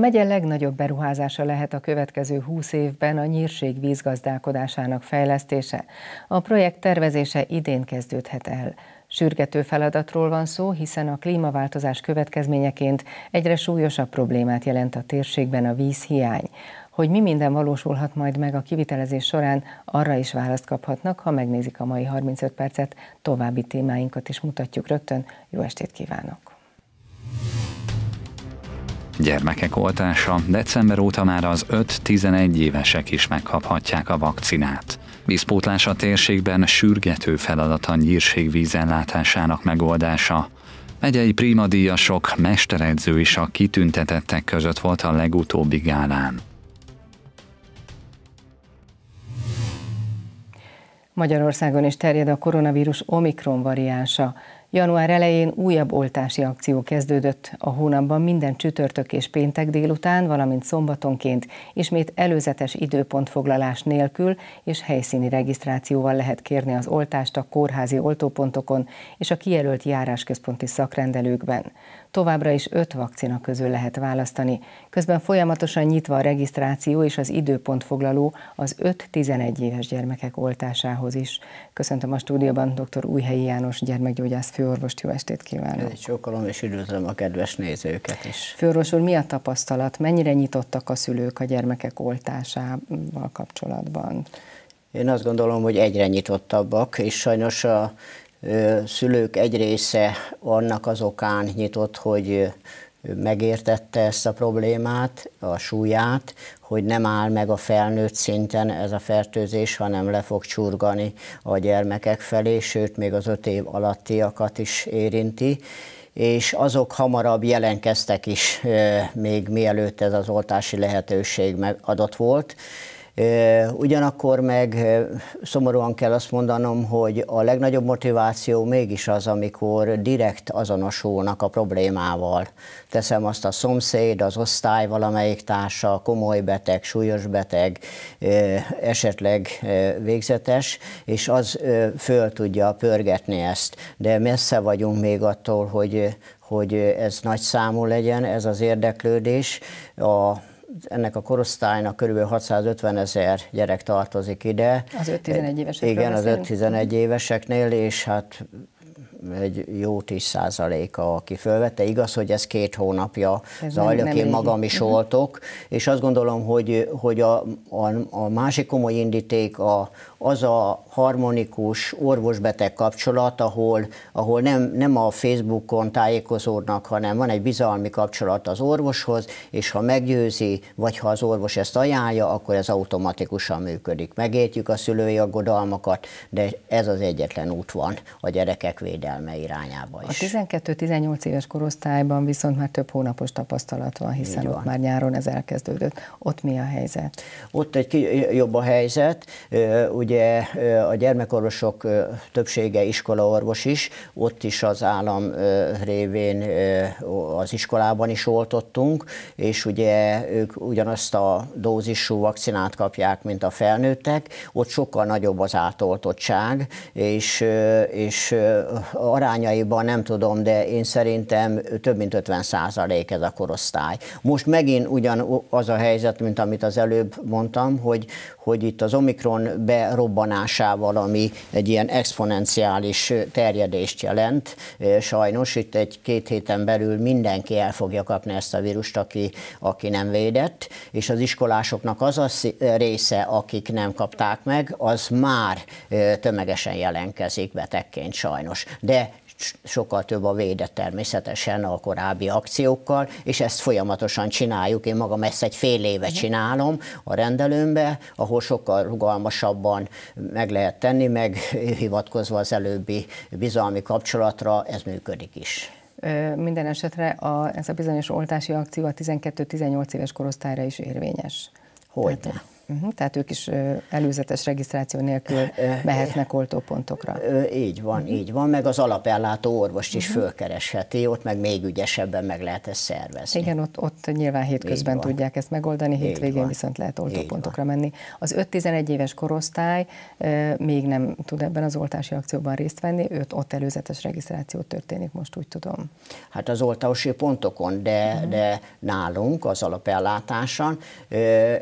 megye legnagyobb beruházása lehet a következő húsz évben a nyírség vízgazdálkodásának fejlesztése. A projekt tervezése idén kezdődhet el. Sürgető feladatról van szó, hiszen a klímaváltozás következményeként egyre súlyosabb problémát jelent a térségben a vízhiány. Hogy mi minden valósulhat majd meg a kivitelezés során, arra is választ kaphatnak, ha megnézik a mai 35 percet. További témáinkat is mutatjuk rögtön. Jó estét kívánok! Gyermekek oltása december óta már az 5-11 évesek is megkaphatják a vakcinát. Vízpótlás a térségben sürgető feladat a nyírségvízenlátásának megoldása. Megyei primadíjasok, mesteredző is a kitüntetettek között volt a legutóbbi gálán. Magyarországon is terjed a koronavírus omikron variánsa. Január elején újabb oltási akció kezdődött. A hónapban minden csütörtök és péntek délután, valamint szombatonként ismét előzetes időpontfoglalás nélkül és helyszíni regisztrációval lehet kérni az oltást a kórházi oltópontokon és a kijelölt járásközponti szakrendelőkben továbbra is öt vakcina közül lehet választani. Közben folyamatosan nyitva a regisztráció és az időpont foglaló az 5-11 éves gyermekek oltásához is. Köszöntöm a stúdióban dr. Újhelyi János gyermekgyógyász főorvost, jó estét kívánok! Egy sokkalom és üdvözlöm a kedves nézőket is. Főorvos úr, mi a tapasztalat? Mennyire nyitottak a szülők a gyermekek oltásával kapcsolatban? Én azt gondolom, hogy egyre nyitottabbak, és sajnos a szülők egy része annak az okán nyitott, hogy megértette ezt a problémát, a súlyát, hogy nem áll meg a felnőtt szinten ez a fertőzés, hanem le fog csurgani a gyermekek felé, sőt, még az öt év alattiakat is érinti és azok hamarabb jelentkeztek is, még mielőtt ez az oltási lehetőség megadott volt. Ugyanakkor meg szomorúan kell azt mondanom, hogy a legnagyobb motiváció mégis az, amikor direkt azonosulnak a problémával. Teszem azt a szomszéd, az osztály valamelyik társa, komoly beteg, súlyos beteg, esetleg végzetes, és az föl tudja pörgetni ezt. De messze vagyunk még attól, hogy hogy ez nagy számú legyen, ez az érdeklődés. A ennek a korosztálynak kb. 650 ezer gyerek tartozik ide. Az 5-11 éveseknél? Igen, az 5-11 éveseknél, és hát egy jó 10 százaléka, aki fölvette. Igaz, hogy ez két hónapja ez zajlik, nem, nem én magam is mhm. oltok, és azt gondolom, hogy, hogy a, a, a másik komoly indíték a, az a harmonikus orvosbeteg kapcsolat, ahol, ahol nem, nem a Facebookon tájékozódnak, hanem van egy bizalmi kapcsolat az orvoshoz, és ha meggyőzi, vagy ha az orvos ezt ajánlja, akkor ez automatikusan működik. Megértjük a szülői aggodalmakat, de ez az egyetlen út van a gyerekek védelme irányába is. A 12-18 éves korosztályban viszont már több hónapos tapasztalat van, hiszen van. ott már nyáron ez elkezdődött. Ott mi a helyzet? Ott egy jobb a helyzet. Ugye Ugye a gyermekorvosok többsége iskolaorvos is, ott is az állam révén az iskolában is oltottunk, és ugye ők ugyanazt a dózisú vakcinát kapják, mint a felnőttek, ott sokkal nagyobb az átoltottság, és, és arányaiban nem tudom, de én szerintem több mint 50 százalék ez a korosztály. Most megint ugyanaz a helyzet, mint amit az előbb mondtam, hogy, hogy itt az Omikron berobbanásával, ami egy ilyen exponenciális terjedést jelent, sajnos itt egy-két héten belül mindenki el fogja kapni ezt a vírust, aki, aki nem védett, és az iskolásoknak az a része, akik nem kapták meg, az már tömegesen jelentkezik betegként sajnos. De sokkal több a védett természetesen a korábbi akciókkal, és ezt folyamatosan csináljuk. Én magam ezt egy fél éve mhm. csinálom a rendelőmbe, ahol sokkal rugalmasabban meg lehet tenni, meg hivatkozva az előbbi bizalmi kapcsolatra, ez működik is. Minden esetre a, ez a bizonyos oltási akció a 12-18 éves korosztályra is érvényes. Hogyne. Tehát, Uh-huh, tehát ők is előzetes regisztráció nélkül eh, eh, mehetnek oltópontokra. Így van, mhm. így van, meg az alapellátó orvost is uh-huh. fölkeresheti, ott meg még ügyesebben meg lehet ezt szervezni. Igen, ott, ott nyilván hétközben tudják ezt megoldani, hétvégén viszont lehet oltópontokra menni. Az 5-11 éves korosztály még nem tud ebben az oltási akcióban részt venni, őt ott előzetes regisztráció történik, most úgy tudom. Hát az oltási pontokon, de, uh-huh. de nálunk az alapellátáson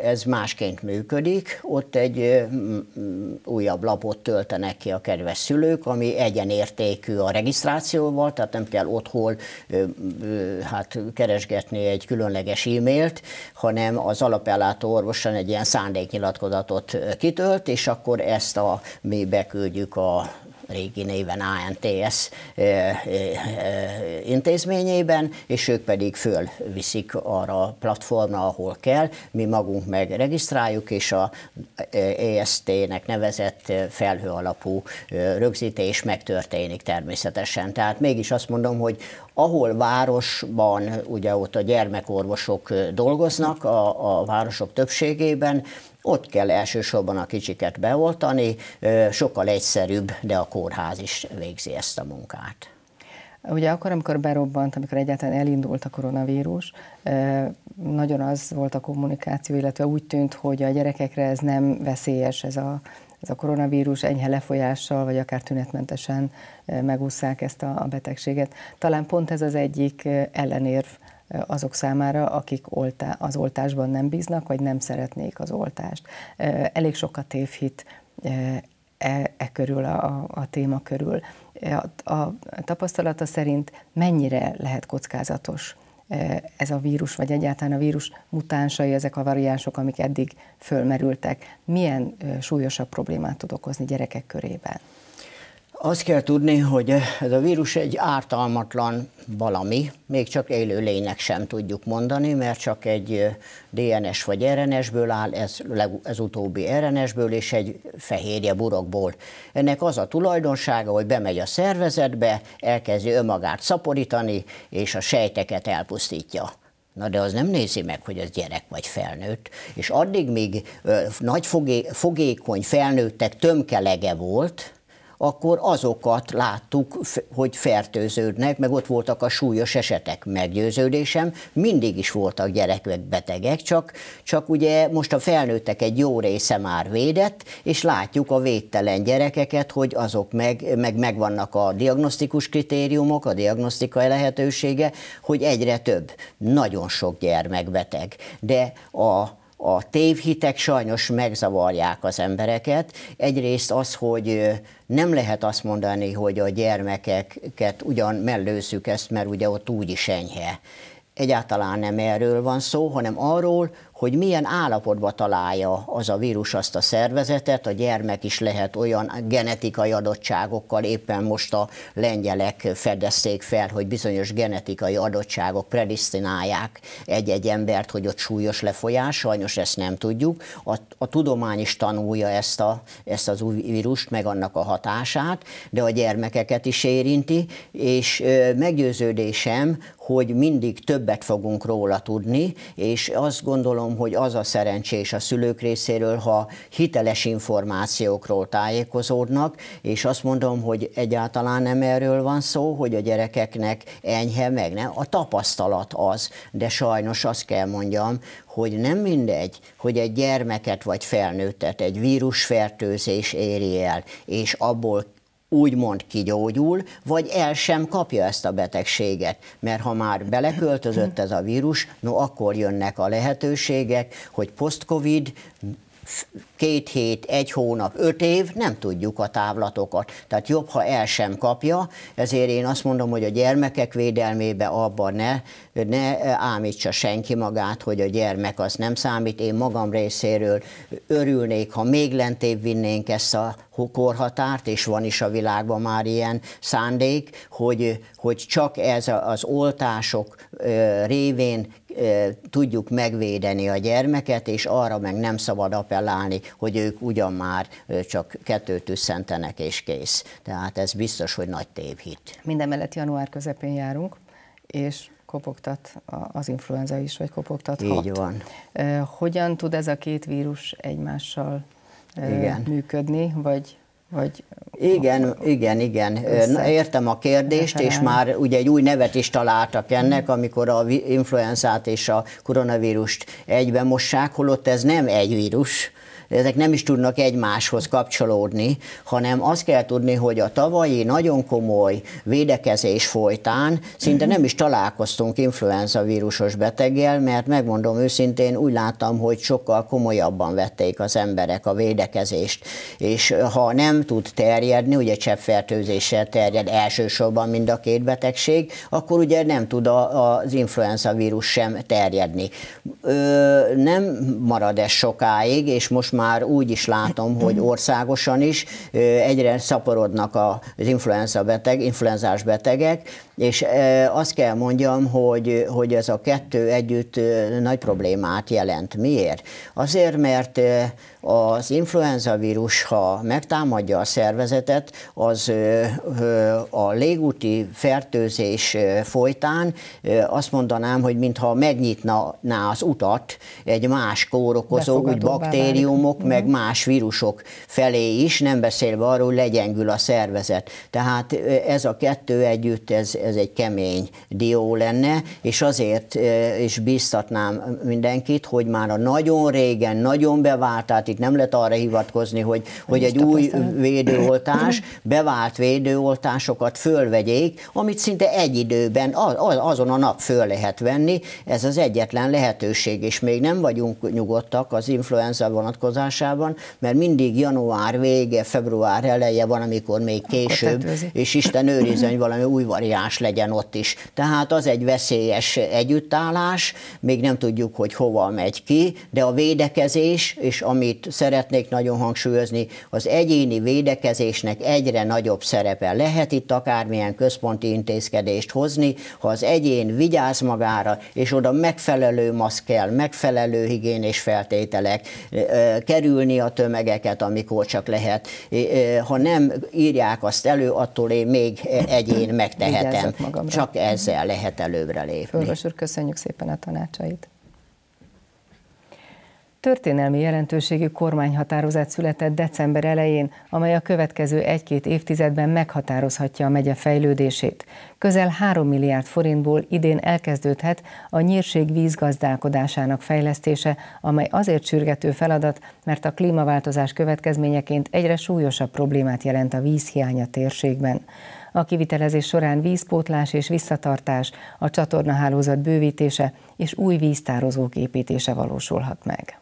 ez másként működik működik, ott egy újabb lapot töltenek ki a kedves szülők, ami egyenértékű a regisztrációval, tehát nem kell otthon hát keresgetni egy különleges e-mailt, hanem az alapellátó orvosan egy ilyen szándéknyilatkozatot kitölt, és akkor ezt a mi beküldjük a régi néven ANTS intézményében, és ők pedig fölviszik arra a platformra, ahol kell, mi magunk meg regisztráljuk, és a EST-nek nevezett felhő alapú rögzítés megtörténik természetesen. Tehát mégis azt mondom, hogy ahol városban, ugye ott a gyermekorvosok dolgoznak, a, a városok többségében, ott kell elsősorban a kicsiket beoltani, sokkal egyszerűbb, de a kórház is végzi ezt a munkát. Ugye akkor, amikor berobbant, amikor egyáltalán elindult a koronavírus, nagyon az volt a kommunikáció, illetve úgy tűnt, hogy a gyerekekre ez nem veszélyes, ez a, ez a koronavírus enyhe lefolyással, vagy akár tünetmentesen megúszszák ezt a, a betegséget. Talán pont ez az egyik ellenérv, azok számára, akik oltá, az oltásban nem bíznak, vagy nem szeretnék az oltást. Elég sokat tévhit e, e körül, a, a téma körül. A, a tapasztalata szerint mennyire lehet kockázatos ez a vírus, vagy egyáltalán a vírus mutánsai, ezek a variánsok, amik eddig fölmerültek, milyen súlyosabb problémát tud okozni gyerekek körében? Azt kell tudni, hogy ez a vírus egy ártalmatlan valami, még csak élő lénynek sem tudjuk mondani, mert csak egy DNS vagy RNS-ből áll, ez, ez utóbbi RNS-ből, és egy fehérje burokból. Ennek az a tulajdonsága, hogy bemegy a szervezetbe, elkezdi önmagát szaporítani, és a sejteket elpusztítja. Na de az nem nézi meg, hogy ez gyerek vagy felnőtt, és addig, míg ö, nagy fogé, fogékony felnőttek tömkelege volt, akkor azokat láttuk, hogy fertőződnek, meg ott voltak a súlyos esetek meggyőződésem, mindig is voltak gyerekek betegek, csak, csak ugye most a felnőttek egy jó része már védett, és látjuk a védtelen gyerekeket, hogy azok meg, meg megvannak a diagnosztikus kritériumok, a diagnosztikai lehetősége, hogy egyre több, nagyon sok gyermek beteg. De a a tévhitek sajnos megzavarják az embereket. Egyrészt az, hogy nem lehet azt mondani, hogy a gyermekeket ugyan mellőzzük ezt, mert ugye ott úgy is enyhe. Egyáltalán nem erről van szó, hanem arról, hogy milyen állapotba találja az a vírus azt a szervezetet, a gyermek is lehet olyan genetikai adottságokkal, éppen most a lengyelek fedezték fel, hogy bizonyos genetikai adottságok predisztinálják egy-egy embert, hogy ott súlyos lefolyás, sajnos ezt nem tudjuk. A, a tudomány is tanulja ezt, a, ezt az új vírust, meg annak a hatását, de a gyermekeket is érinti, és meggyőződésem, hogy mindig többet fogunk róla tudni, és azt gondolom, gondolom, hogy az a szerencsés a szülők részéről, ha hiteles információkról tájékozódnak, és azt mondom, hogy egyáltalán nem erről van szó, hogy a gyerekeknek enyhe, meg nem. A tapasztalat az, de sajnos azt kell mondjam, hogy nem mindegy, hogy egy gyermeket vagy felnőttet egy vírusfertőzés éri el, és abból úgymond kigyógyul, vagy el sem kapja ezt a betegséget. Mert ha már beleköltözött ez a vírus, no akkor jönnek a lehetőségek, hogy post-covid két hét, egy hónap, öt év, nem tudjuk a távlatokat. Tehát jobb, ha el sem kapja, ezért én azt mondom, hogy a gyermekek védelmébe abban ne, ne ámítsa senki magát, hogy a gyermek az nem számít. Én magam részéről örülnék, ha még lentébb vinnénk ezt a korhatárt, és van is a világban már ilyen szándék, hogy, hogy csak ez az oltások révén tudjuk megvédeni a gyermeket, és arra meg nem szabad appellálni, hogy ők ugyan már csak kettőt üsszentenek és kész. Tehát ez biztos, hogy nagy tévhit. Minden mellett január közepén járunk, és kopogtat az influenza is, vagy kopogtat Így van. Hogyan tud ez a két vírus egymással Igen. működni, vagy, vagy igen, igen, igen. Na, Értem a kérdést, és már ugye egy új nevet is találtak ennek, amikor a influenzát és a koronavírust egyben mossák, holott ez nem egy vírus, de ezek nem is tudnak egymáshoz kapcsolódni, hanem azt kell tudni, hogy a tavalyi nagyon komoly védekezés folytán szinte mhm. nem is találkoztunk influenza vírusos beteggel, mert megmondom őszintén, úgy láttam, hogy sokkal komolyabban vették az emberek a védekezést. És ha nem tud terjedni, ugye cseppfertőzéssel terjed elsősorban mind a két betegség, akkor ugye nem tud a, az influenza vírus sem terjedni. Ö, nem marad ez sokáig, és most már úgy is látom, hogy mm-hmm. országosan is egyre szaporodnak az influenza beteg, influenzás betegek, és e, azt kell mondjam, hogy, hogy ez a kettő együtt e, nagy problémát jelent. Miért? Azért, mert e, az influenza vírus, ha megtámadja a szervezetet, az a légúti fertőzés folytán azt mondanám, hogy mintha megnyitná az utat egy más kórokozó, úgy baktériumok, meg mhm. más vírusok felé is, nem beszélve arról, hogy legyengül a szervezet. Tehát ez a kettő együtt, ez, ez egy kemény dió lenne, és azért is biztatnám mindenkit, hogy már a nagyon régen, nagyon bevált, tehát itt nem lehet arra hivatkozni, hogy, hogy egy új védőoltás, bevált védőoltásokat fölvegyék, amit szinte egy időben, azon a nap föl lehet venni, ez az egyetlen lehetőség, és még nem vagyunk nyugodtak az influenza vonatkozásában, mert mindig január vége, február eleje van, amikor még később, és Isten őrizzen, valami új variáns legyen ott is. Tehát az egy veszélyes együttállás, még nem tudjuk, hogy hova megy ki, de a védekezés, és amit szeretnék nagyon hangsúlyozni, az egyéni védekezésnek egyre nagyobb szerepe. Lehet itt akármilyen központi intézkedést hozni, ha az egyén vigyáz magára, és oda megfelelő maszk kell, megfelelő higiénés feltételek, kerülni a tömegeket, amikor csak lehet. Ha nem írják azt elő, attól én még egyén megtehetem saját magamra. Csak ezzel lehet előbbre lépni. Orvos úr, köszönjük szépen a tanácsait. Történelmi jelentőségű kormányhatározat született december elején, amely a következő egy-két évtizedben meghatározhatja a megye fejlődését. Közel 3 milliárd forintból idén elkezdődhet a nyírség vízgazdálkodásának fejlesztése, amely azért sürgető feladat, mert a klímaváltozás következményeként egyre súlyosabb problémát jelent a vízhiánya térségben. A kivitelezés során vízpótlás és visszatartás, a csatornahálózat bővítése és új víztározók építése valósulhat meg.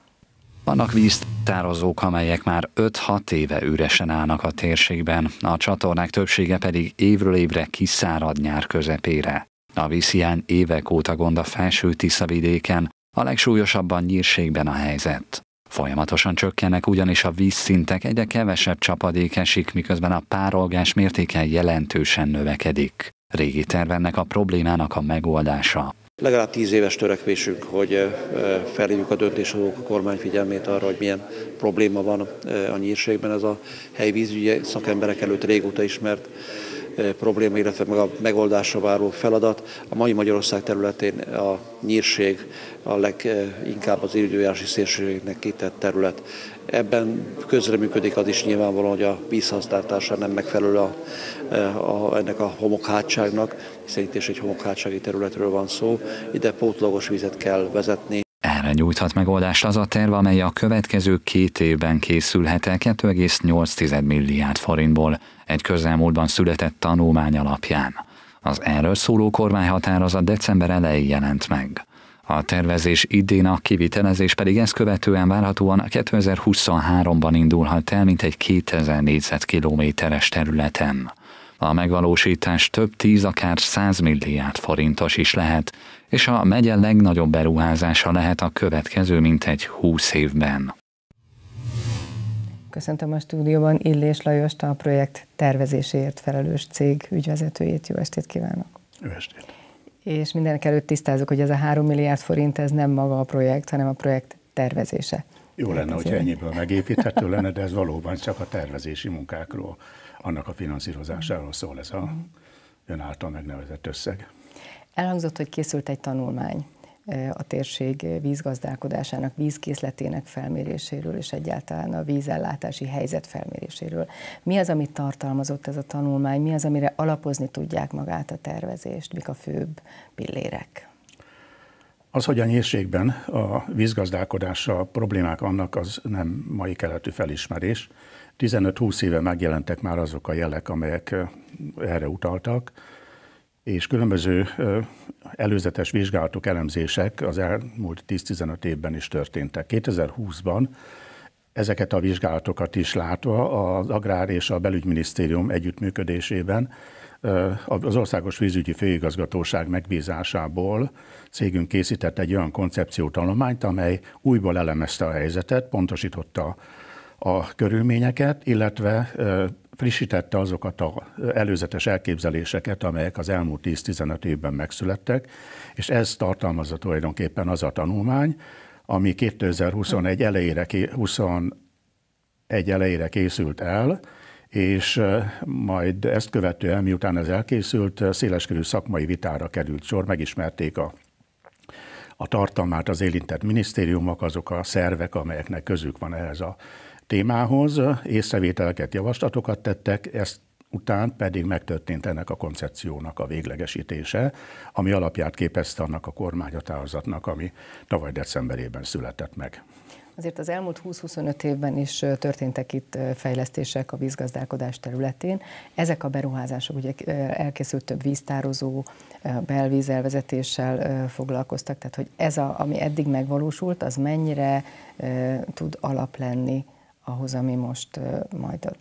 Vannak víztározók, amelyek már 5-6 éve üresen állnak a térségben, a csatornák többsége pedig évről évre kiszárad nyár közepére. A vízhiány évek óta gond a felső Tisza vidéken, a legsúlyosabban nyírségben a helyzet. Folyamatosan csökkennek ugyanis a vízszintek, egyre kevesebb csapadék esik, miközben a párolgás mértéke jelentősen növekedik. Régi tervennek a problémának a megoldása. Legalább tíz éves törekvésünk, hogy felhívjuk a döntéshozók a kormány figyelmét arra, hogy milyen probléma van a nyírségben. Ez a helyi vízügyi szakemberek előtt régóta ismert probléma, illetve meg a megoldásra váró feladat. A mai Magyarország területén a nyírség a leginkább az időjárási szélsőségnek kitett terület. Ebben közreműködik az is nyilvánvalóan, hogy a vízhasználatása nem megfelelő a, a, ennek a homokhátságnak, hiszen itt is egy homokhátsági területről van szó. Ide pótlagos vizet kell vezetni. Erre nyújthat megoldást az a terv, amely a következő két évben készülhet el 2,8 milliárd forintból egy közelmúltban született tanulmány alapján. Az erről szóló kormányhatározat december elején jelent meg. A tervezés idén, a kivitelezés pedig ezt követően várhatóan 2023-ban indulhat el, mint egy 2000 négyzetkilométeres területen. A megvalósítás több tíz, akár 100 milliárd forintos is lehet, és a megye legnagyobb beruházása lehet a következő mintegy 20 évben. Köszöntöm a stúdióban Illés Lajost, a projekt tervezéséért felelős cég ügyvezetőjét. Jó estét kívánok! Jó estét! És mindenek előtt tisztázok, hogy ez a 3 milliárd forint, ez nem maga a projekt, hanem a projekt tervezése. Jó lenne, hogy ennyiből megépíthető lenne, de ez valóban csak a tervezési munkákról, annak a finanszírozásáról szól ez a mhm. ön által megnevezett összeg. Elhangzott, hogy készült egy tanulmány a térség vízgazdálkodásának, vízkészletének felméréséről és egyáltalán a vízellátási helyzet felméréséről. Mi az, amit tartalmazott ez a tanulmány, mi az, amire alapozni tudják magát a tervezést, mik a főbb pillérek? Az, hogy a nyírségben a vízgazdálkodással problémák annak, az nem mai keletű felismerés. 15-20 éve megjelentek már azok a jelek, amelyek eh, erre utaltak és különböző előzetes vizsgálatok, elemzések az elmúlt 10-15 évben is történtek. 2020-ban ezeket a vizsgálatokat is látva az Agrár és a Belügyminisztérium együttműködésében az Országos Vízügyi Főigazgatóság megbízásából cégünk készített egy olyan koncepciótanulmányt, amely újból elemezte a helyzetet, pontosította a körülményeket, illetve frissítette azokat az előzetes elképzeléseket, amelyek az elmúlt 10-15 évben megszülettek, és ez tartalmazza tulajdonképpen az a tanulmány, ami 2021 elejére, 21 elejére készült el, és majd ezt követően, miután ez elkészült, széleskörű szakmai vitára került sor, megismerték a a tartalmát az érintett minisztériumok, azok a szervek, amelyeknek közük van ehhez a témához, észrevételeket, javaslatokat tettek, ezt után pedig megtörtént ennek a koncepciónak a véglegesítése, ami alapját képezte annak a kormányhatározatnak, ami tavaly decemberében született meg. Azért az elmúlt 20-25 évben is történtek itt fejlesztések a vízgazdálkodás területén. Ezek a beruházások, ugye elkészült több víztározó, belvízelvezetéssel foglalkoztak, tehát hogy ez, a, ami eddig megvalósult, az mennyire tud alap lenni ahhoz, ami most majd a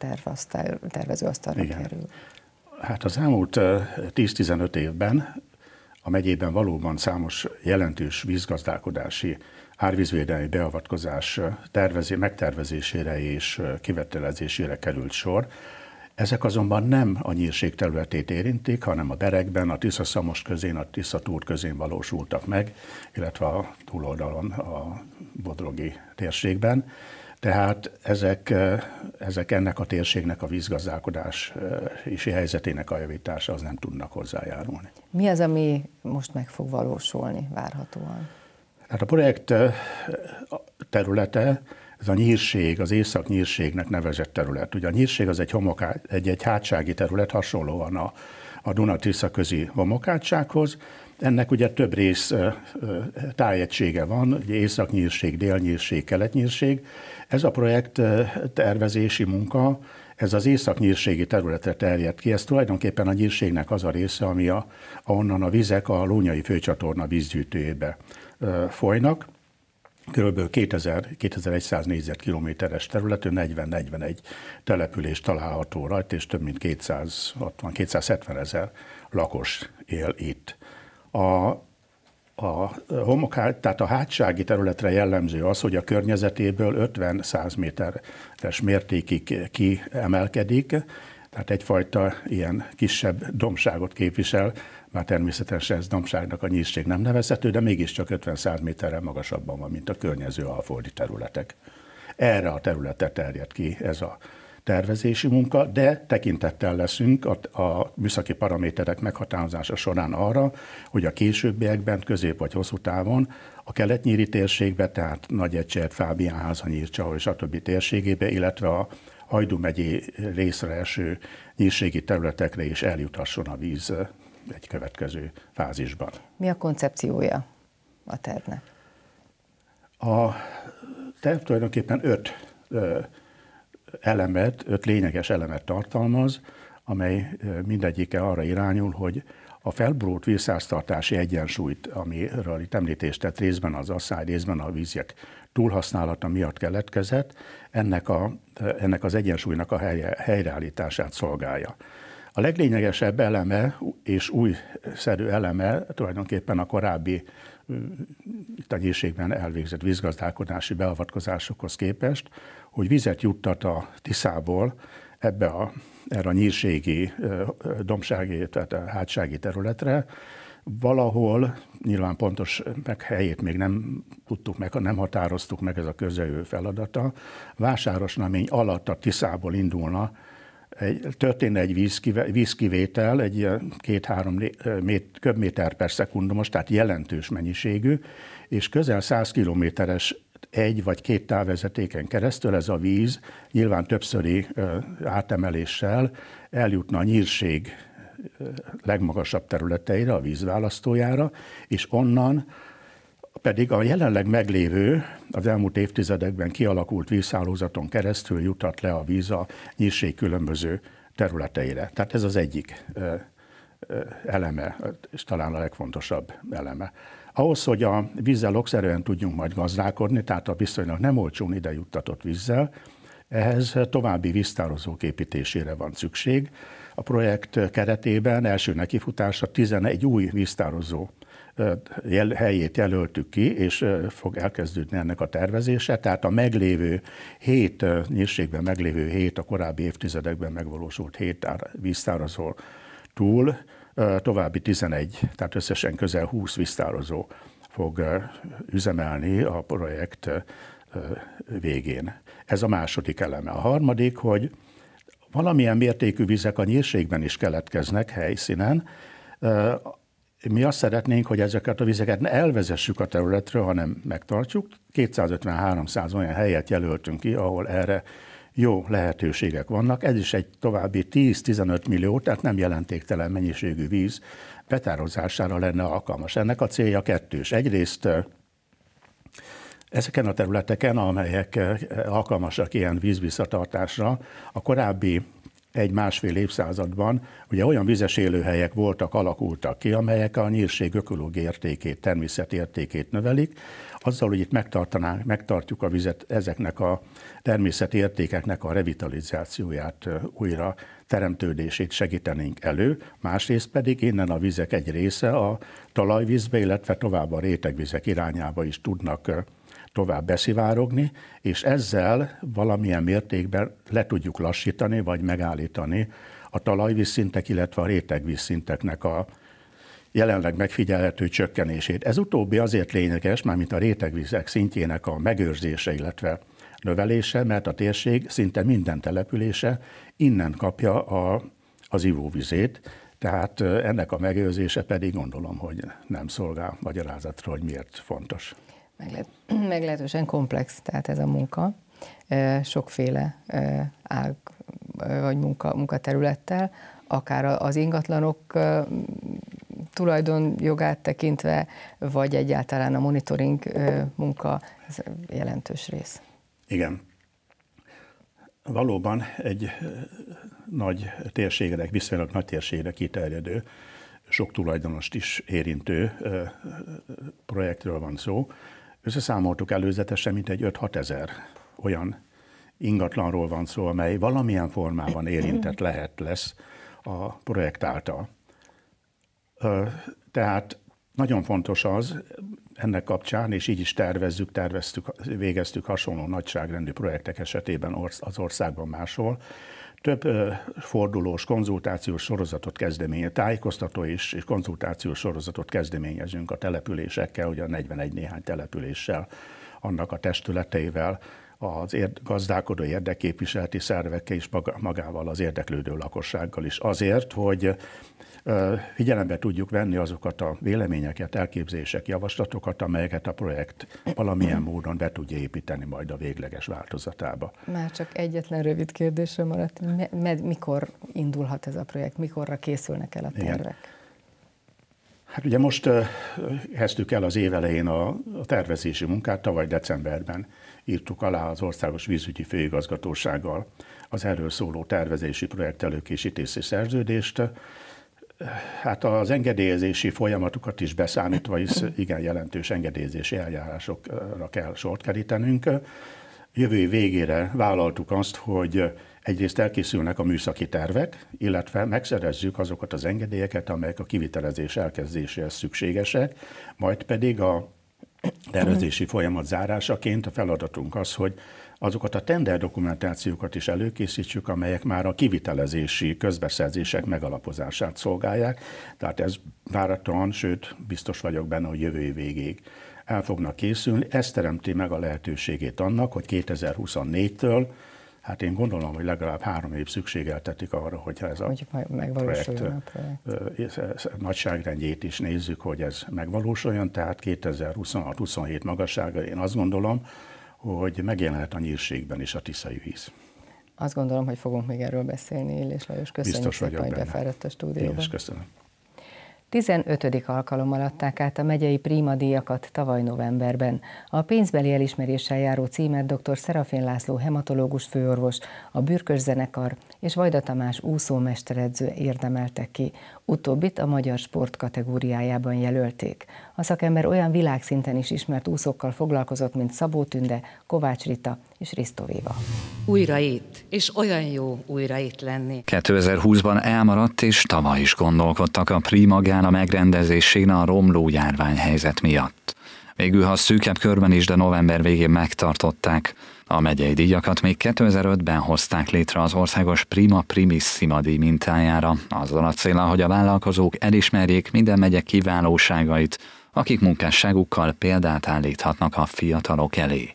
tervezőasztalra Igen. kerül? Hát az elmúlt 10-15 évben a megyében valóban számos jelentős vízgazdálkodási árvízvédelmi beavatkozás tervezi, megtervezésére és kivetelezésére került sor. Ezek azonban nem a nyírség területét érintik, hanem a Berekben, a Tisza Szamos közén, a Tisza Túr közén valósultak meg, illetve a túloldalon, a Bodrogi térségben. Tehát ezek, ezek ennek a térségnek a vízgazdálkodási helyzetének a javítása, az nem tudnak hozzájárulni. Mi az, ami most meg fog valósulni várhatóan? Hát a projekt területe, ez a nyírség, az északnyírségnek nevezett terület. Ugye a nyírség az egy, homoká, egy, egy hátsági terület, hasonlóan a, a Dunatisza közi homokátsághoz, ennek ugye több rész tájegysége van, ugye északnyírség, délnyírség, keletnyírség. Ez a projekt tervezési munka, ez az északnyírségi területre terjed ki, ez tulajdonképpen a nyírségnek az a része, ami a, ahonnan a vizek a Lónyai főcsatorna vízgyűjtőjébe folynak Körülbelül 2000-2100 négyzetkilométeres területű 40-41 település található rajta, és több mint 260-270 ezer lakos él itt a, a homok, tehát a hátsági területre jellemző az, hogy a környezetéből 50-100 méteres mértékig kiemelkedik, tehát egyfajta ilyen kisebb domságot képvisel, már természetesen ez domságnak a nyílség nem nevezhető, de mégiscsak 50-100 méterrel magasabban van, mint a környező alföldi területek. Erre a területre terjed ki ez a tervezési munka, de tekintettel leszünk a, a műszaki paraméterek meghatározása során arra, hogy a későbbiekben, közép vagy hosszú távon a keletnyíri térségbe, tehát Nagyecsert, Fábián, háza, Csahol és a többi térségébe, illetve a Hajdú megyé részre eső nyírségi területekre is eljutasson a víz egy következő fázisban. Mi a koncepciója a tervnek? A terv tulajdonképpen öt ö, elemet, öt lényeges elemet tartalmaz, amely mindegyike arra irányul, hogy a felborult vízszáztartási egyensúlyt, amiről itt említést tett részben az asszály, részben a vízek túlhasználata miatt keletkezett, ennek, a, ennek az egyensúlynak a helye, helyreállítását szolgálja. A leglényegesebb eleme és újszerű eleme tulajdonképpen a korábbi tegyéségben elvégzett vízgazdálkodási beavatkozásokhoz képest, hogy vizet juttat a Tiszából ebbe a, erre a nyírségi, domsági, tehát a hátsági területre, valahol, nyilván pontos meg helyét még nem tudtuk meg, nem határoztuk meg ez a közeljövő feladata, vásárosnamény alatt a Tiszából indulna egy, történne egy vízkive, vízkivétel, egy két-három mét, köbméter per szekundumos, tehát jelentős mennyiségű, és közel 100 kilométeres egy vagy két távvezetéken keresztül ez a víz nyilván többszöri átemeléssel eljutna a nyírség legmagasabb területeire, a vízválasztójára, és onnan pedig a jelenleg meglévő, az elmúlt évtizedekben kialakult vízhálózaton keresztül jutat le a víz a nyírség különböző területeire. Tehát ez az egyik eleme, és talán a legfontosabb eleme. Ahhoz, hogy a vízzel lokszerűen tudjunk majd gazdálkodni, tehát a viszonylag nem olcsón ide juttatott vízzel, ehhez további víztározók építésére van szükség. A projekt keretében első nekifutása 11 új víztározó jel, helyét jelöltük ki, és fog elkezdődni ennek a tervezése. Tehát a meglévő hét, nyírségben meglévő hét, a korábbi évtizedekben megvalósult hét víztározó túl, további 11, tehát összesen közel 20 víztározó fog üzemelni a projekt végén. Ez a második eleme. A harmadik, hogy valamilyen mértékű vizek a nyírségben is keletkeznek helyszínen, mi azt szeretnénk, hogy ezeket a vizeket ne elvezessük a területről, hanem megtartsuk. 250-300 olyan helyet jelöltünk ki, ahol erre jó lehetőségek vannak. Ez is egy további 10-15 millió, tehát nem jelentéktelen mennyiségű víz betározására lenne alkalmas. Ennek a célja kettős. Egyrészt ezeken a területeken, amelyek alkalmasak ilyen vízvisszatartásra, a korábbi egy-másfél évszázadban ugye olyan vizes élőhelyek voltak, alakultak ki, amelyek a nyírség ökológiai értékét, értékét növelik. Azzal, hogy itt megtartanánk, megtartjuk a vizet, ezeknek a természeti értékeknek a revitalizációját újra teremtődését segítenénk elő, másrészt pedig innen a vizek egy része a talajvízbe, illetve tovább a rétegvizek irányába is tudnak tovább beszivárogni, és ezzel valamilyen mértékben le tudjuk lassítani, vagy megállítani a talajvízszintek, illetve a rétegvízszinteknek a jelenleg megfigyelhető csökkenését. Ez utóbbi azért lényeges, mármint a rétegvizek szintjének a megőrzése, illetve növelése, mert a térség szinte minden települése innen kapja a, az ivóvizét, tehát ennek a megőrzése pedig gondolom, hogy nem szolgál magyarázatra, hogy miért fontos. Megle- meglehetősen komplex, tehát ez a munka. Sokféle ág vagy munka, munkaterülettel, akár az ingatlanok tulajdonjogát tekintve, vagy egyáltalán a monitoring munka, ez jelentős rész. Igen. Valóban egy nagy térségre, viszonylag nagy térségre kiterjedő, sok tulajdonost is érintő projektről van szó, Összeszámoltuk előzetesen, mint egy 5-6 ezer olyan ingatlanról van szó, amely valamilyen formában érintett lehet lesz a projekt által. Tehát nagyon fontos az ennek kapcsán, és így is tervezzük, terveztük, végeztük hasonló nagyságrendű projektek esetében az országban máshol, több fordulós konzultációs sorozatot kezdeményez, tájékoztató és, és konzultációs sorozatot kezdeményezünk a településekkel, ugye a 41 néhány településsel, annak a testületeivel, az érd, gazdálkodó érdekképviseleti szervekkel és magával az érdeklődő lakossággal is. Azért, hogy figyelembe tudjuk venni azokat a véleményeket, elképzések, javaslatokat, amelyeket a projekt valamilyen módon be tudja építeni majd a végleges változatába. Már csak egyetlen rövid kérdésre maradt. Med, mikor indulhat ez a projekt? Mikorra készülnek el a tervek? Igen. Hát ugye most kezdtük el az évelején a tervezési munkát, tavaly decemberben írtuk alá az Országos Vízügyi Főigazgatósággal az erről szóló tervezési projekt előkészítési szerződést, Hát az engedélyezési folyamatokat is beszámítva, is igen jelentős engedélyezési eljárásokra kell sort kerítenünk. Jövő végére vállaltuk azt, hogy egyrészt elkészülnek a műszaki tervek, illetve megszerezzük azokat az engedélyeket, amelyek a kivitelezés elkezdéséhez szükségesek, majd pedig a tervezési folyamat zárásaként a feladatunk az, hogy azokat a tender dokumentációkat is előkészítsük, amelyek már a kivitelezési közbeszerzések megalapozását szolgálják. Tehát ez váratlan, sőt, biztos vagyok benne, hogy jövő végéig el fognak készülni. Ez teremti meg a lehetőségét annak, hogy 2024-től Hát én gondolom, hogy legalább három év szükségeltetik arra, hogyha ez a hogy projekt, a projekt. nagyságrendjét is nézzük, hogy ez megvalósuljon. Tehát 2026-27 magassága, én azt gondolom, hogy megjelenhet a nyírségben is a tiszai víz. Azt gondolom, hogy fogunk még erről beszélni, Illés Lajos. Köszönjük Biztos szépen, hogy befáradt a stúdióba. Én is köszönöm. 15. alkalommal adták át a megyei Prima díjakat tavaly novemberben. A pénzbeli elismeréssel járó címet dr. Szerafén László hematológus főorvos, a Bürkös zenekar és Vajda Tamás úszómesteredző érdemeltek ki. Utóbbit a magyar sport kategóriájában jelölték. A szakember olyan világszinten is ismert úszókkal foglalkozott, mint Szabó Tünde, Kovács Rita és Risztó Véva. Újra itt, és olyan jó újra itt lenni. 2020-ban elmaradt, és tavaly is gondolkodtak a Prima Gála megrendezésén a romló járványhelyzet miatt. Végül, ha szűkebb körben is, de november végén megtartották. A megyei díjakat még 2005-ben hozták létre az országos Prima Primissima díj mintájára, azzal a célra, hogy a vállalkozók elismerjék minden megye kiválóságait, akik munkásságukkal példát állíthatnak a fiatalok elé.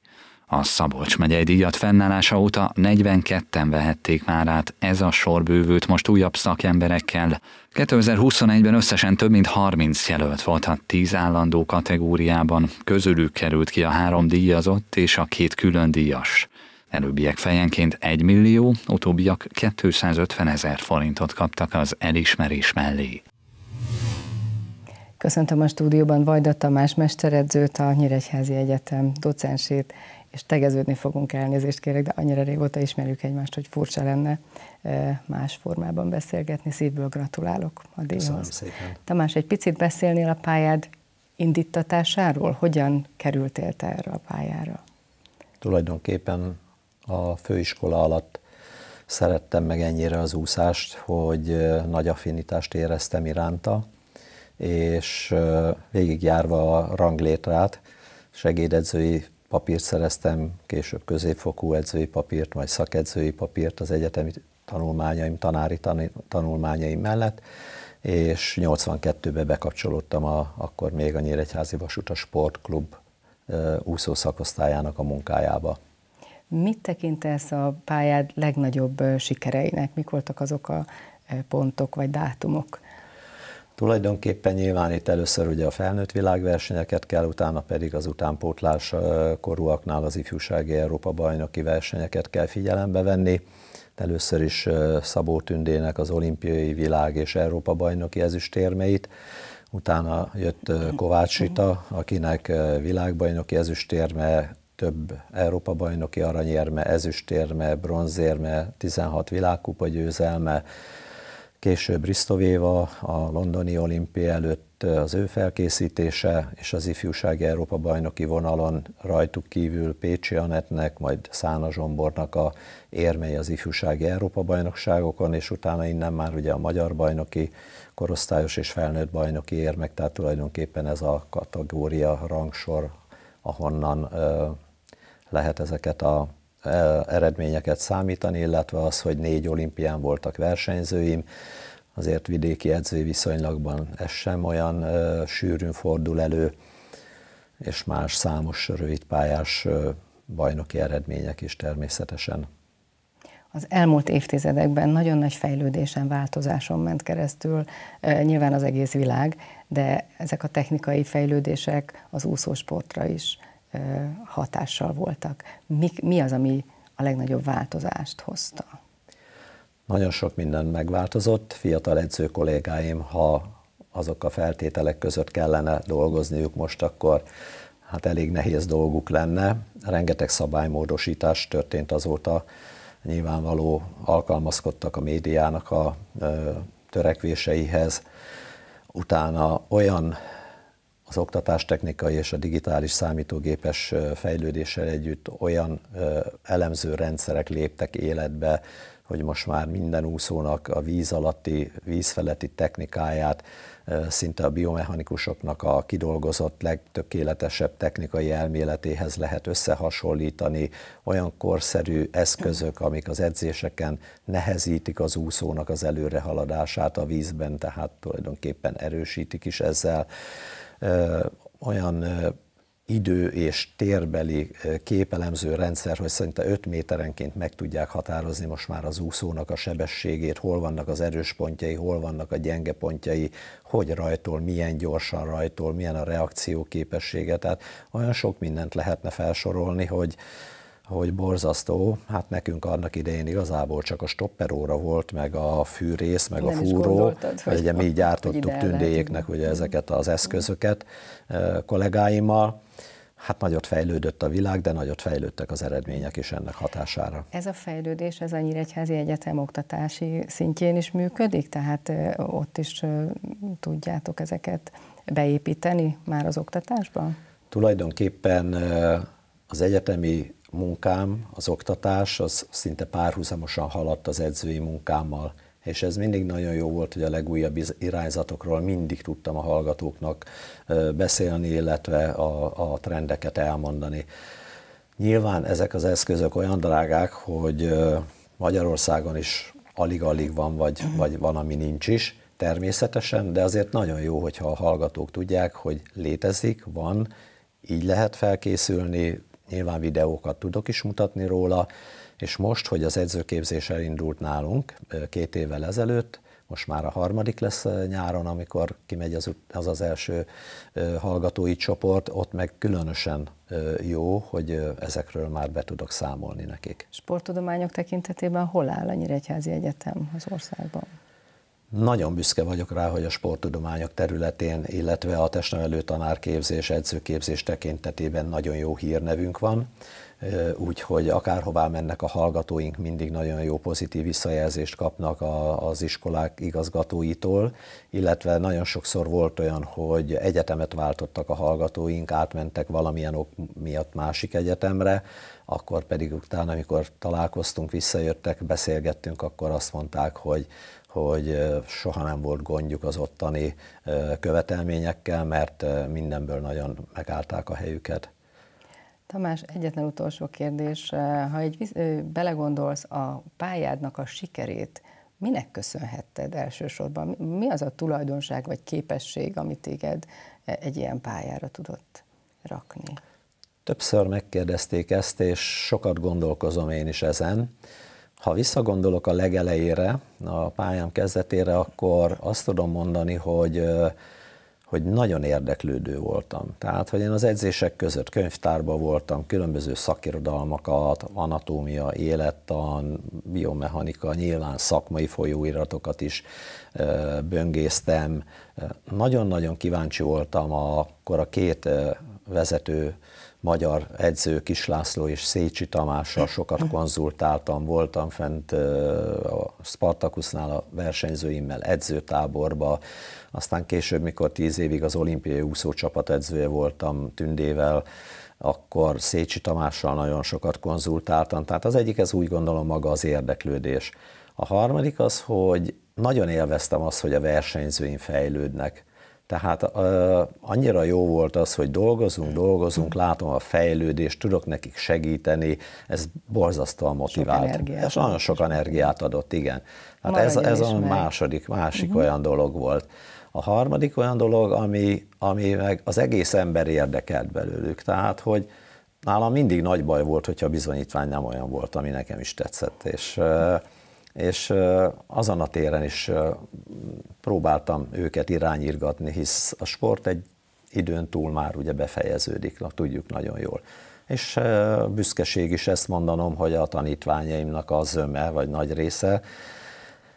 A Szabolcs megyei díjat fennállása óta 42-en vehették már át, ez a sor bővült most újabb szakemberekkel. 2021-ben összesen több mint 30 jelölt volt a 10 állandó kategóriában, közülük került ki a három díjazott és a két külön díjas. Előbbiek fejenként 1 millió, utóbbiak 250 ezer forintot kaptak az elismerés mellé. Köszöntöm a stúdióban Vajda Tamás mesteredzőt, a Nyíregyházi Egyetem docensét és tegeződni fogunk, elnézést kérek, de annyira régóta ismerjük egymást, hogy furcsa lenne más formában beszélgetni. Szívből gratulálok a díjhoz. Tamás, egy picit beszélnél a pályád indítatásáról? Hogyan kerültél te erre a pályára? Tulajdonképpen a főiskola alatt szerettem meg ennyire az úszást, hogy nagy affinitást éreztem iránta, és végigjárva a ranglétrát, segédedzői papírt szereztem, később középfokú edzői papírt, majd szakedzői papírt az egyetemi tanulmányaim, tanári tanulmányaim mellett, és 82-ben bekapcsolódtam a, akkor még a Nyíregyházi Vasutas Sportklub úszó szakosztályának a munkájába. Mit tekintesz a pályád legnagyobb sikereinek? Mik voltak azok a pontok vagy dátumok? Tulajdonképpen nyilván itt először ugye a felnőtt világversenyeket kell, utána pedig az utánpótlás korúaknál az ifjúsági Európa bajnoki versenyeket kell figyelembe venni. Először is Szabó Tündének az olimpiai világ és Európa bajnoki ezüstérmeit, utána jött Kovács Sita, akinek világbajnoki ezüstérme, több Európa bajnoki aranyérme, ezüstérme, bronzérme, 16 világkupa győzelme, később Risztovéva a londoni olimpia előtt az ő felkészítése, és az ifjúsági Európa bajnoki vonalon rajtuk kívül Pécsi Anetnek, majd Szána Zsombornak a érmei az ifjúsági Európa bajnokságokon, és utána innen már ugye a magyar bajnoki korosztályos és felnőtt bajnoki érmek, tehát tulajdonképpen ez a kategória, rangsor, ahonnan lehet ezeket a Eh, eredményeket számítani, illetve az, hogy négy olimpián voltak versenyzőim, azért vidéki edzői viszonylagban ez sem olyan ö, eh, sűrűn fordul elő, és más számos rövidpályás ö, eh, bajnoki eredmények is természetesen. Az elmúlt évtizedekben nagyon nagy fejlődésen, változáson ment keresztül ö, nyilván az egész világ, de ezek a technikai fejlődések az úszósportra is hatással voltak. Mi, mi az, ami a legnagyobb változást hozta? Nagyon sok minden megváltozott. Fiatal edző kollégáim, ha azok a feltételek között kellene dolgozniuk most, akkor hát elég nehéz dolguk lenne. Rengeteg szabálymódosítás történt azóta, nyilvánvaló alkalmazkodtak a médiának a törekvéseihez. Utána olyan az technikai és a digitális számítógépes fejlődéssel együtt olyan elemző rendszerek léptek életbe, hogy most már minden úszónak a víz alatti, víz technikáját szinte a biomechanikusoknak a kidolgozott legtökéletesebb technikai elméletéhez lehet összehasonlítani, olyan korszerű eszközök, amik az edzéseken nehezítik az úszónak az előrehaladását a vízben, tehát tulajdonképpen erősítik is ezzel olyan idő és térbeli képelemző rendszer, hogy szerinte 5 méterenként meg tudják határozni most már az úszónak a sebességét, hol vannak az erős pontjai, hol vannak a gyenge pontjai, hogy rajtól milyen gyorsan rajtól milyen a reakció képessége. Tehát olyan sok mindent lehetne felsorolni, hogy, hogy borzasztó, hát nekünk annak idején igazából csak a stopperóra volt, meg a fűrész, meg Nem a fúró, hogy ugye mi gyártottuk tündéjéknek ugye mm. ezeket az eszközöket kollégáimmal, Hát nagyot fejlődött a világ, de nagyot fejlődtek az eredmények is ennek hatására. Ez a fejlődés, ez a Nyíregyházi Egyetem oktatási szintjén is működik, tehát ott is tudjátok ezeket beépíteni már az oktatásban? Tulajdonképpen az egyetemi munkám, az oktatás, az szinte párhuzamosan haladt az edzői munkámmal. És ez mindig nagyon jó volt, hogy a legújabb irányzatokról mindig tudtam a hallgatóknak beszélni, illetve a, a trendeket elmondani. Nyilván ezek az eszközök olyan drágák, hogy Magyarországon is alig-alig van, vagy, vagy van, ami nincs is, természetesen, de azért nagyon jó, hogyha a hallgatók tudják, hogy létezik, van, így lehet felkészülni, Nyilván videókat tudok is mutatni róla, és most, hogy az edzőképzés elindult nálunk két évvel ezelőtt, most már a harmadik lesz nyáron, amikor kimegy az az, az első hallgatói csoport, ott meg különösen jó, hogy ezekről már be tudok számolni nekik. Sporttudományok tekintetében hol áll a Nyíregyházi Egyetem az országban? Nagyon büszke vagyok rá, hogy a sporttudományok területén, illetve a testnevelő tanárképzés, edzőképzés tekintetében nagyon jó hírnevünk van, úgyhogy akárhová mennek a hallgatóink, mindig nagyon jó pozitív visszajelzést kapnak az iskolák igazgatóitól, illetve nagyon sokszor volt olyan, hogy egyetemet váltottak a hallgatóink, átmentek valamilyen ok miatt másik egyetemre, akkor pedig utána, amikor találkoztunk, visszajöttek, beszélgettünk, akkor azt mondták, hogy, hogy soha nem volt gondjuk az ottani követelményekkel, mert mindenből nagyon megállták a helyüket. Tamás, egyetlen utolsó kérdés. Ha egy belegondolsz a pályádnak a sikerét, minek köszönhetted elsősorban? Mi az a tulajdonság vagy képesség, amit téged egy ilyen pályára tudott rakni? Többször megkérdezték ezt, és sokat gondolkozom én is ezen. Ha visszagondolok a legelejére, a pályám kezdetére, akkor azt tudom mondani, hogy hogy nagyon érdeklődő voltam. Tehát, hogy én az edzések között könyvtárban voltam, különböző szakirodalmakat, anatómia, élettan, biomechanika, nyilván szakmai folyóiratokat is böngésztem. Nagyon-nagyon kíváncsi voltam akkor a két vezető magyar edző Kis László és Szécsi Tamással sokat konzultáltam, voltam fent a Spartakusznál a versenyzőimmel edzőtáborba, aztán később, mikor tíz évig az olimpiai úszócsapat edzője voltam Tündével, akkor Szécsi Tamással nagyon sokat konzultáltam, tehát az egyik, ez úgy gondolom maga az érdeklődés. A harmadik az, hogy nagyon élveztem azt, hogy a versenyzőim fejlődnek tehát uh, annyira jó volt az, hogy dolgozunk, dolgozunk, látom a fejlődést, tudok nekik segíteni, ez borzasztóan motivált. Sok ez nagyon sok energiát adott, igen. Hát ez, ez a második, másik uh-huh. olyan dolog volt. A harmadik olyan dolog, ami, ami meg az egész ember érdekelt belőlük. Tehát, hogy nálam mindig nagy baj volt, hogyha a bizonyítvány nem olyan volt, ami nekem is tetszett. És uh, és azon a téren is próbáltam őket irányírgatni, hisz a sport egy időn túl már ugye befejeződik, tudjuk nagyon jól. És büszkeség is ezt mondanom, hogy a tanítványaimnak az zöme, vagy nagy része,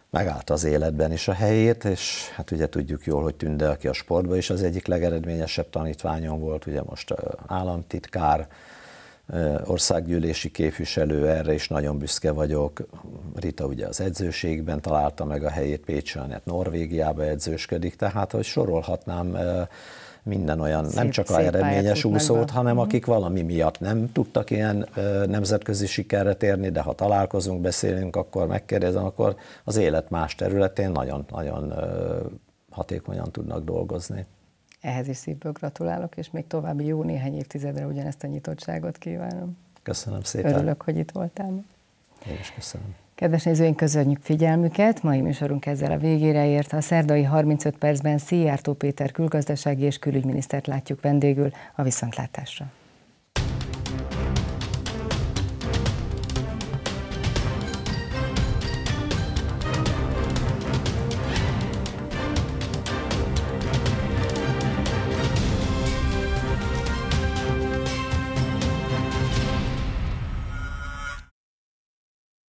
megállt az életben is a helyét, és hát ugye tudjuk jól, hogy Tünde, aki a sportban is az egyik legeredményesebb tanítványom volt, ugye most államtitkár, országgyűlési képviselő, erre is nagyon büszke vagyok. Rita ugye az edzőségben találta meg a helyét Pécsen, hát Norvégiába edzősködik, tehát hogy sorolhatnám minden olyan, szép, nem csak a eredményes úszót, be. hanem mhm. akik valami miatt nem tudtak ilyen nemzetközi sikerre térni, de ha találkozunk, beszélünk, akkor megkérdezem, akkor az élet más területén nagyon-nagyon hatékonyan tudnak dolgozni. Ehhez is szívből gratulálok, és még további jó néhány évtizedre ugyanezt a nyitottságot kívánom. Köszönöm szépen. Örülök, hogy itt voltál. Én is köszönöm. Kedves nézőink, köszönjük figyelmüket. Mai műsorunk ezzel a végére ért. A szerdai 35 percben Szijjártó Péter külgazdasági és külügyminisztert látjuk vendégül a viszontlátásra.